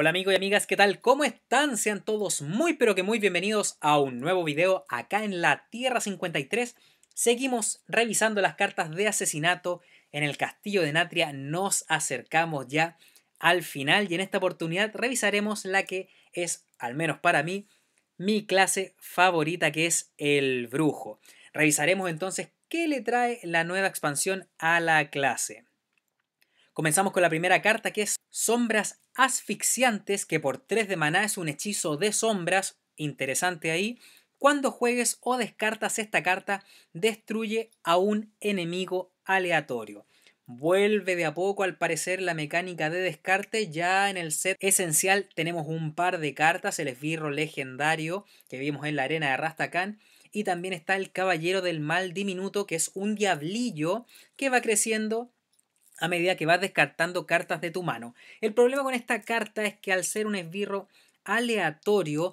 Hola amigos y amigas, ¿qué tal? ¿Cómo están? Sean todos muy pero que muy bienvenidos a un nuevo video acá en la Tierra 53. Seguimos revisando las cartas de asesinato en el castillo de Natria. Nos acercamos ya al final y en esta oportunidad revisaremos la que es, al menos para mí, mi clase favorita que es el brujo. Revisaremos entonces qué le trae la nueva expansión a la clase. Comenzamos con la primera carta que es Sombras Asfixiantes, que por 3 de maná es un hechizo de sombras, interesante ahí. Cuando juegues o descartas esta carta, destruye a un enemigo aleatorio. Vuelve de a poco al parecer la mecánica de descarte. Ya en el set esencial tenemos un par de cartas, el esbirro legendario que vimos en la arena de Rastakhan. Y también está el caballero del mal diminuto, que es un diablillo que va creciendo a medida que vas descartando cartas de tu mano. El problema con esta carta es que al ser un esbirro aleatorio,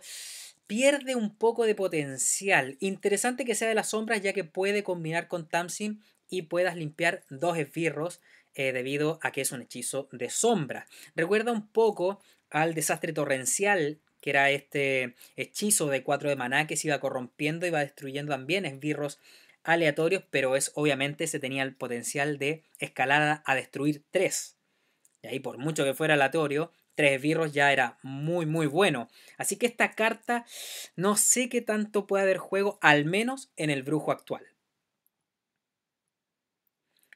pierde un poco de potencial. Interesante que sea de las sombras ya que puede combinar con Tamsin y puedas limpiar dos esbirros eh, debido a que es un hechizo de sombra. Recuerda un poco al desastre torrencial que era este hechizo de 4 de maná que se iba corrompiendo y va destruyendo también esbirros aleatorios, pero es obviamente se tenía el potencial de escalada a destruir 3. Y ahí por mucho que fuera aleatorio, 3 birros ya era muy muy bueno. Así que esta carta no sé qué tanto puede haber juego, al menos en el brujo actual.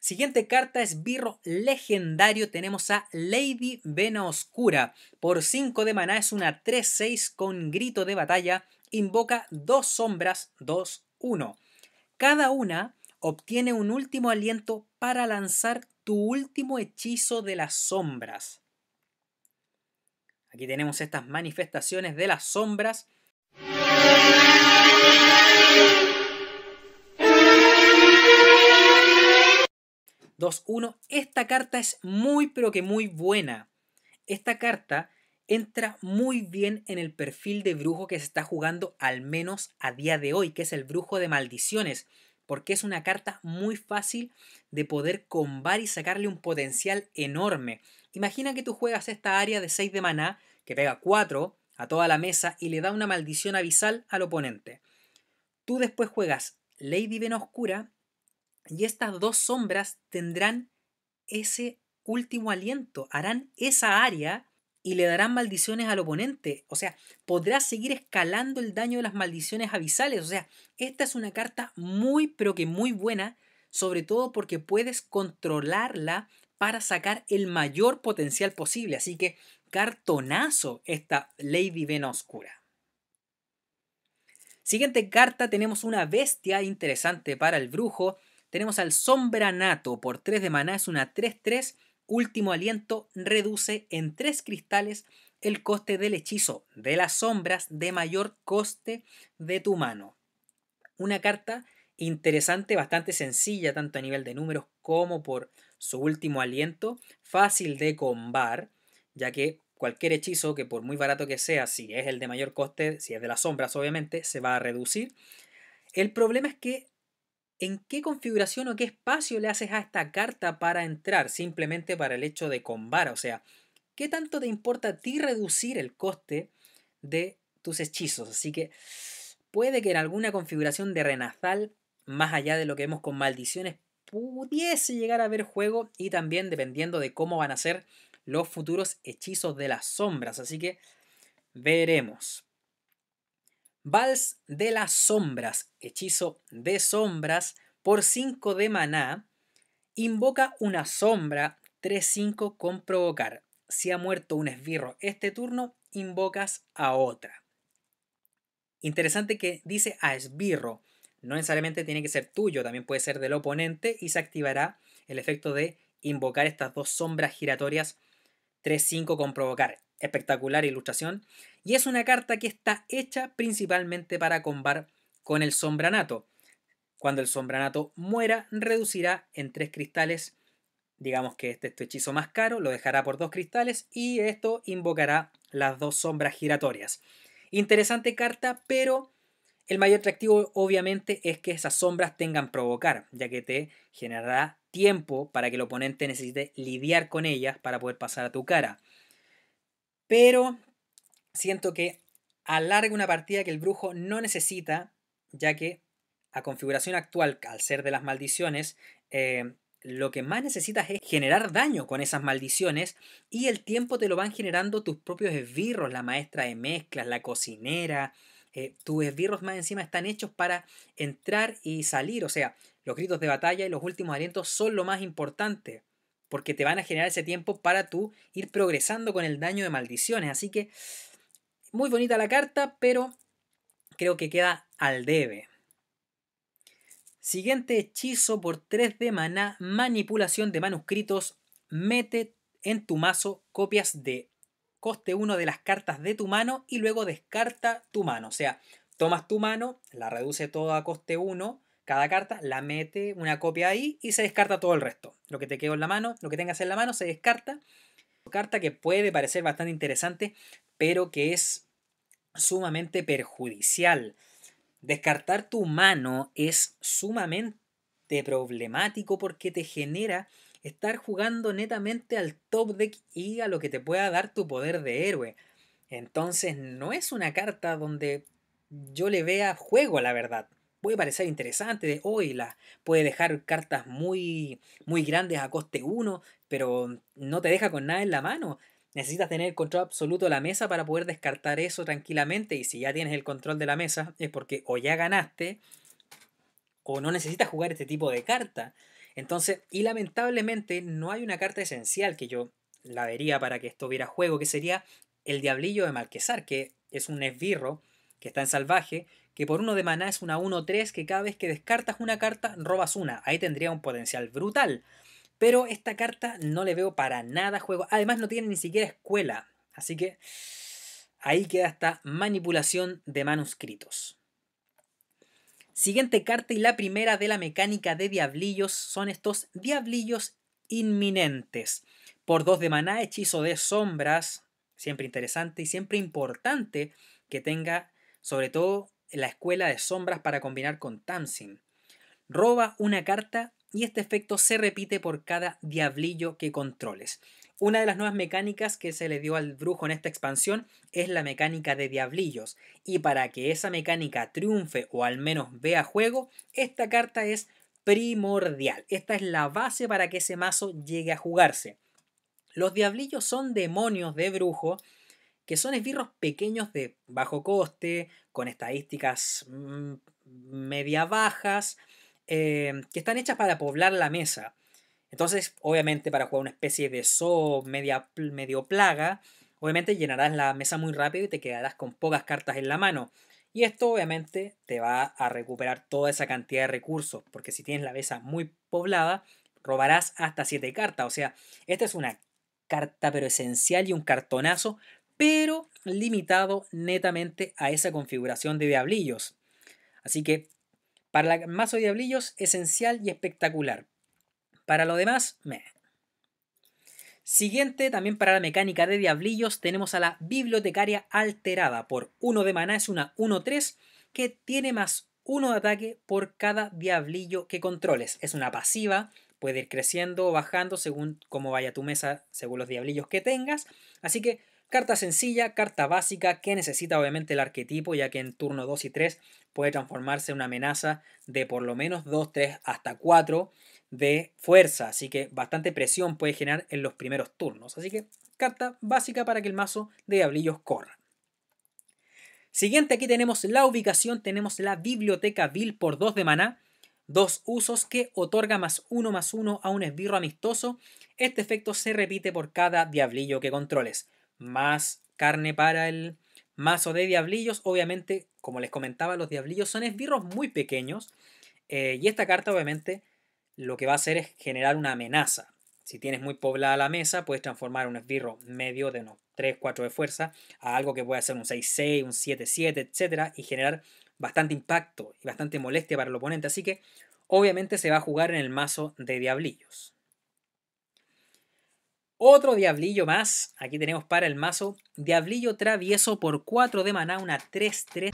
Siguiente carta es Birro Legendario. Tenemos a Lady Vena Oscura. Por 5 de maná es una 3-6 con grito de batalla. Invoca dos sombras, 2-1. Cada una obtiene un último aliento para lanzar tu último hechizo de las sombras. Aquí tenemos estas manifestaciones de las sombras. 2-1. Esta carta es muy pero que muy buena. Esta carta entra muy bien en el perfil de brujo que se está jugando al menos a día de hoy, que es el brujo de maldiciones, porque es una carta muy fácil de poder combar y sacarle un potencial enorme. Imagina que tú juegas esta área de 6 de maná, que pega 4 a toda la mesa y le da una maldición abisal al oponente. Tú después juegas Lady Vena Oscura y estas dos sombras tendrán ese último aliento, harán esa área y le darán maldiciones al oponente. O sea, podrás seguir escalando el daño de las maldiciones abisales. O sea, esta es una carta muy, pero que muy buena, sobre todo porque puedes controlarla para sacar el mayor potencial posible. Así que cartonazo esta Lady Vena Oscura. Siguiente carta tenemos una bestia interesante para el brujo. Tenemos al Sombranato por 3 de maná, es una 3-3 Último Aliento reduce en tres cristales el coste del hechizo de las sombras de mayor coste de tu mano. Una carta interesante, bastante sencilla, tanto a nivel de números como por su último aliento, fácil de combar, ya que cualquier hechizo que por muy barato que sea, si es el de mayor coste, si es de las sombras obviamente, se va a reducir. El problema es que en qué configuración o qué espacio le haces a esta carta para entrar, simplemente para el hecho de combar. O sea, ¿qué tanto te importa a ti reducir el coste de tus hechizos? Así que puede que en alguna configuración de Renazal, más allá de lo que vemos con maldiciones, pudiese llegar a ver juego y también dependiendo de cómo van a ser los futuros hechizos de las sombras. Así que veremos. Vals de las Sombras, hechizo de sombras, por 5 de maná, invoca una sombra 3-5 con provocar. Si ha muerto un esbirro este turno, invocas a otra. Interesante que dice a esbirro. No necesariamente tiene que ser tuyo, también puede ser del oponente y se activará el efecto de invocar estas dos sombras giratorias 3-5 con provocar espectacular ilustración, y es una carta que está hecha principalmente para combar con el sombranato. Cuando el sombranato muera, reducirá en tres cristales, digamos que este es este hechizo más caro, lo dejará por dos cristales y esto invocará las dos sombras giratorias. Interesante carta, pero el mayor atractivo obviamente es que esas sombras tengan provocar, ya que te generará tiempo para que el oponente necesite lidiar con ellas para poder pasar a tu cara. Pero siento que alarga una partida que el brujo no necesita, ya que a configuración actual, al ser de las maldiciones, eh, lo que más necesitas es generar daño con esas maldiciones y el tiempo te lo van generando tus propios esbirros, la maestra de mezclas, la cocinera. Eh, tus esbirros más encima están hechos para entrar y salir, o sea, los gritos de batalla y los últimos alientos son lo más importante porque te van a generar ese tiempo para tú ir progresando con el daño de maldiciones. Así que muy bonita la carta, pero creo que queda al debe. Siguiente hechizo por 3 de maná, manipulación de manuscritos. Mete en tu mazo copias de coste 1 de las cartas de tu mano y luego descarta tu mano. O sea, tomas tu mano, la reduce todo a coste 1 cada carta, la mete una copia ahí y se descarta todo el resto. Lo que te quedó en la mano, lo que tengas en la mano, se descarta. Carta que puede parecer bastante interesante, pero que es sumamente perjudicial. Descartar tu mano es sumamente problemático porque te genera estar jugando netamente al top deck y a lo que te pueda dar tu poder de héroe. Entonces no es una carta donde yo le vea juego, la verdad puede parecer interesante, de hoy la puede dejar cartas muy, muy grandes a coste 1, pero no te deja con nada en la mano. Necesitas tener el control absoluto de la mesa para poder descartar eso tranquilamente y si ya tienes el control de la mesa es porque o ya ganaste o no necesitas jugar este tipo de carta. Entonces, y lamentablemente no hay una carta esencial que yo la vería para que esto hubiera juego, que sería el Diablillo de Malquesar, que es un esbirro que está en salvaje, que por uno de maná es una 1-3 que cada vez que descartas una carta robas una. Ahí tendría un potencial brutal. Pero esta carta no le veo para nada juego. Además no tiene ni siquiera escuela. Así que ahí queda esta manipulación de manuscritos. Siguiente carta y la primera de la mecánica de diablillos son estos diablillos inminentes. Por dos de maná, hechizo de sombras. Siempre interesante y siempre importante que tenga sobre todo en la escuela de sombras para combinar con Tamsin. Roba una carta y este efecto se repite por cada diablillo que controles. Una de las nuevas mecánicas que se le dio al brujo en esta expansión es la mecánica de diablillos, y para que esa mecánica triunfe o al menos vea juego, esta carta es primordial. Esta es la base para que ese mazo llegue a jugarse. Los diablillos son demonios de brujo que son esbirros pequeños de bajo coste, con estadísticas mm, media bajas, eh, que están hechas para poblar la mesa. Entonces, obviamente, para jugar una especie de zoo media, medio plaga, obviamente llenarás la mesa muy rápido y te quedarás con pocas cartas en la mano. Y esto obviamente te va a recuperar toda esa cantidad de recursos, porque si tienes la mesa muy poblada, robarás hasta 7 cartas. O sea, esta es una carta pero esencial y un cartonazo pero limitado netamente a esa configuración de diablillos. Así que para la mazo de diablillos, esencial y espectacular. Para lo demás, me. Siguiente, también para la mecánica de diablillos, tenemos a la bibliotecaria alterada por 1 de maná, es una 1-3, que tiene más 1 de ataque por cada diablillo que controles. Es una pasiva, puede ir creciendo o bajando según cómo vaya tu mesa, según los diablillos que tengas. Así que Carta sencilla, carta básica que necesita obviamente el arquetipo ya que en turno 2 y 3 puede transformarse en una amenaza de por lo menos 2, 3 hasta 4 de fuerza. Así que bastante presión puede generar en los primeros turnos. Así que carta básica para que el mazo de diablillos corra. Siguiente, aquí tenemos la ubicación, tenemos la biblioteca Bill por 2 de maná. Dos usos que otorga más uno más uno a un esbirro amistoso. Este efecto se repite por cada diablillo que controles más carne para el mazo de diablillos. Obviamente, como les comentaba, los diablillos son esbirros muy pequeños. Eh, y esta carta, obviamente, lo que va a hacer es generar una amenaza. Si tienes muy poblada la mesa, puedes transformar un esbirro medio de unos 3, 4 de fuerza a algo que puede ser un 6-6, un 7-7, etc. Y generar bastante impacto y bastante molestia para el oponente. Así que, obviamente, se va a jugar en el mazo de diablillos. Otro diablillo más. Aquí tenemos para el mazo. Diablillo travieso por 4 de maná, una 3-3.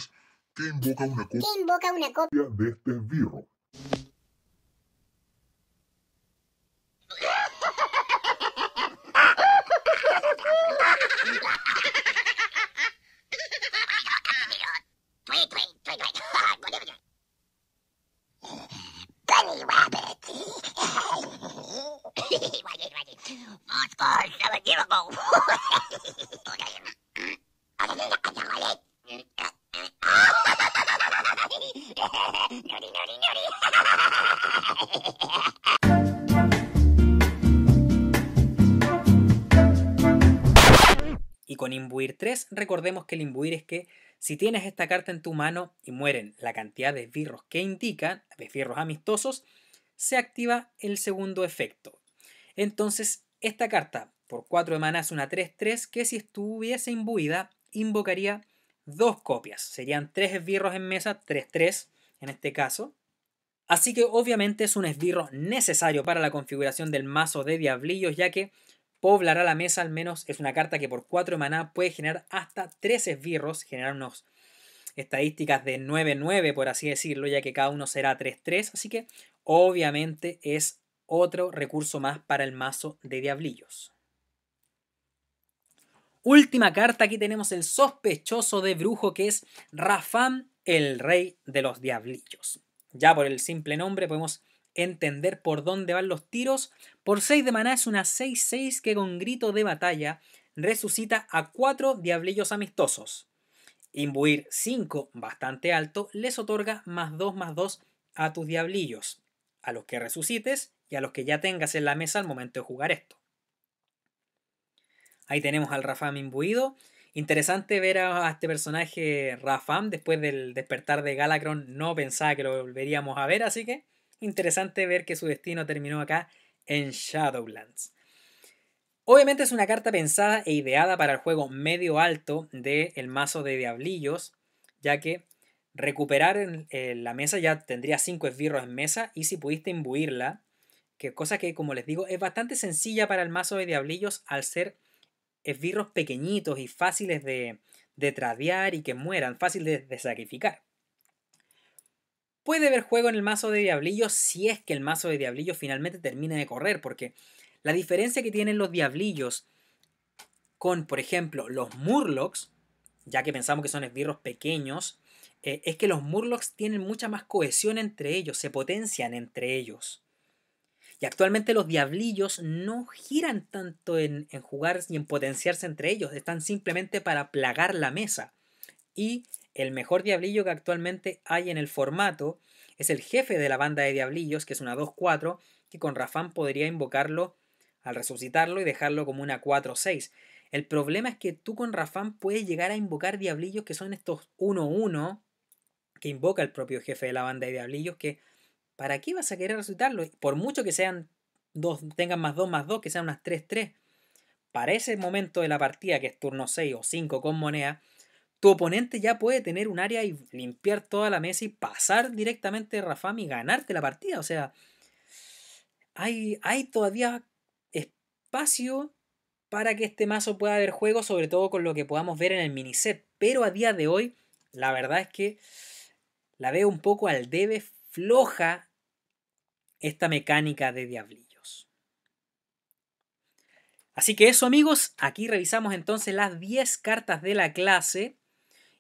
Que invoca una copia, invoca una copia de este esbirro. Bunny Rabbit. recordemos que el imbuir es que si tienes esta carta en tu mano y mueren la cantidad de esbirros que indica, esbirros amistosos, se activa el segundo efecto. Entonces, esta carta por 4 de es una 3-3 que si estuviese imbuida, invocaría dos copias. Serían tres esbirros en mesa, 3-3 en este caso. Así que obviamente es un esbirro necesario para la configuración del mazo de diablillos, ya que Poblará la mesa al menos es una carta que por 4 maná puede generar hasta 3 esbirros, generar unas estadísticas de 9-9 por así decirlo, ya que cada uno será 3-3, así que obviamente es otro recurso más para el mazo de diablillos. Última carta, aquí tenemos el sospechoso de brujo que es Rafán, el rey de los diablillos. Ya por el simple nombre podemos entender por dónde van los tiros. Por 6 de maná es una 6-6 que con grito de batalla resucita a 4 diablillos amistosos. Imbuir 5, bastante alto, les otorga más 2 más 2 a tus diablillos, a los que resucites y a los que ya tengas en la mesa al momento de jugar esto. Ahí tenemos al Rafam imbuido. Interesante ver a, este personaje Rafam después del despertar de Galacron. No pensaba que lo volveríamos a ver, así que interesante ver que su destino terminó acá en Shadowlands. Obviamente es una carta pensada e ideada para el juego medio alto del el mazo de diablillos, ya que recuperar en, la mesa ya tendría 5 esbirros en mesa y si pudiste imbuirla, que cosa que como les digo es bastante sencilla para el mazo de diablillos al ser esbirros pequeñitos y fáciles de, de tradear y que mueran, fáciles de sacrificar puede haber juego en el mazo de diablillos si es que el mazo de diablillos finalmente termina de correr, porque la diferencia que tienen los diablillos con, por ejemplo, los Murlocs, ya que pensamos que son esbirros pequeños, eh, es que los Murlocs tienen mucha más cohesión entre ellos, se potencian entre ellos. Y actualmente los diablillos no giran tanto en, en jugar y en potenciarse entre ellos, están simplemente para plagar la mesa. Y el mejor diablillo que actualmente hay en el formato es el jefe de la banda de diablillos, que es una 2-4, que con Rafán podría invocarlo al resucitarlo y dejarlo como una 4-6. El problema es que tú con Rafán puedes llegar a invocar diablillos que son estos 1-1 que invoca el propio jefe de la banda de diablillos, que ¿para qué vas a querer resucitarlo? Por mucho que sean dos, tengan más 2 más 2, que sean unas 3-3. Para ese momento de la partida, que es turno 6 o 5 con moneda, tu oponente ya puede tener un área y limpiar toda la mesa y pasar directamente Rafam y ganarte la partida. O sea, hay, hay todavía espacio para que este mazo pueda haber juego, sobre todo con lo que podamos ver en el miniset. Pero a día de hoy, la verdad es que la veo un poco al debe floja esta mecánica de diablillos. Así que eso amigos, aquí revisamos entonces las 10 cartas de la clase.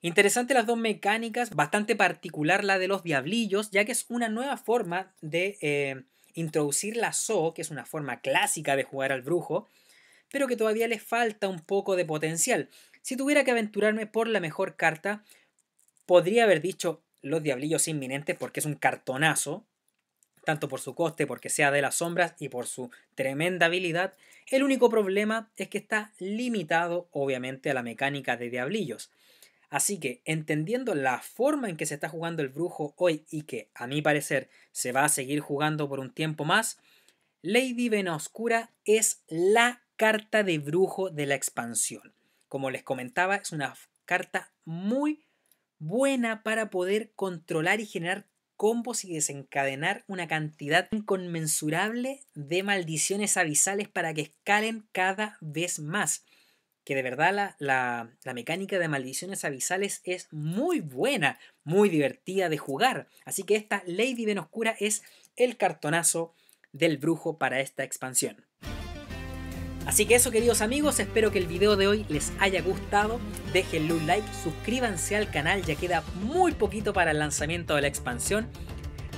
Interesante las dos mecánicas, bastante particular la de los diablillos, ya que es una nueva forma de eh, introducir la zoo, que es una forma clásica de jugar al brujo, pero que todavía le falta un poco de potencial. Si tuviera que aventurarme por la mejor carta, podría haber dicho los diablillos inminentes porque es un cartonazo, tanto por su coste, porque sea de las sombras y por su tremenda habilidad. El único problema es que está limitado obviamente a la mecánica de diablillos. Así que entendiendo la forma en que se está jugando el brujo hoy y que, a mi parecer, se va a seguir jugando por un tiempo más, Lady Vena es la carta de brujo de la expansión. Como les comentaba, es una carta muy buena para poder controlar y generar combos y desencadenar una cantidad inconmensurable de maldiciones abisales para que escalen cada vez más que de verdad la, mecánica de maldiciones abisales es muy buena, muy divertida de jugar. Así que esta Lady Ben Oscura es el cartonazo del brujo para esta expansión. Así que eso queridos amigos, espero que el video de hoy les haya gustado, Dejenle un like, suscríbanse al canal, ya queda muy poquito para el lanzamiento de la expansión,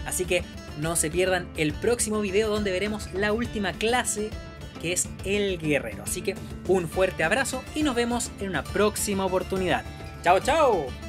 así que no se pierdan el próximo video donde veremos la última clase que es el guerrero. Así que un fuerte abrazo y nos vemos en una próxima oportunidad. ¡Chao, chao!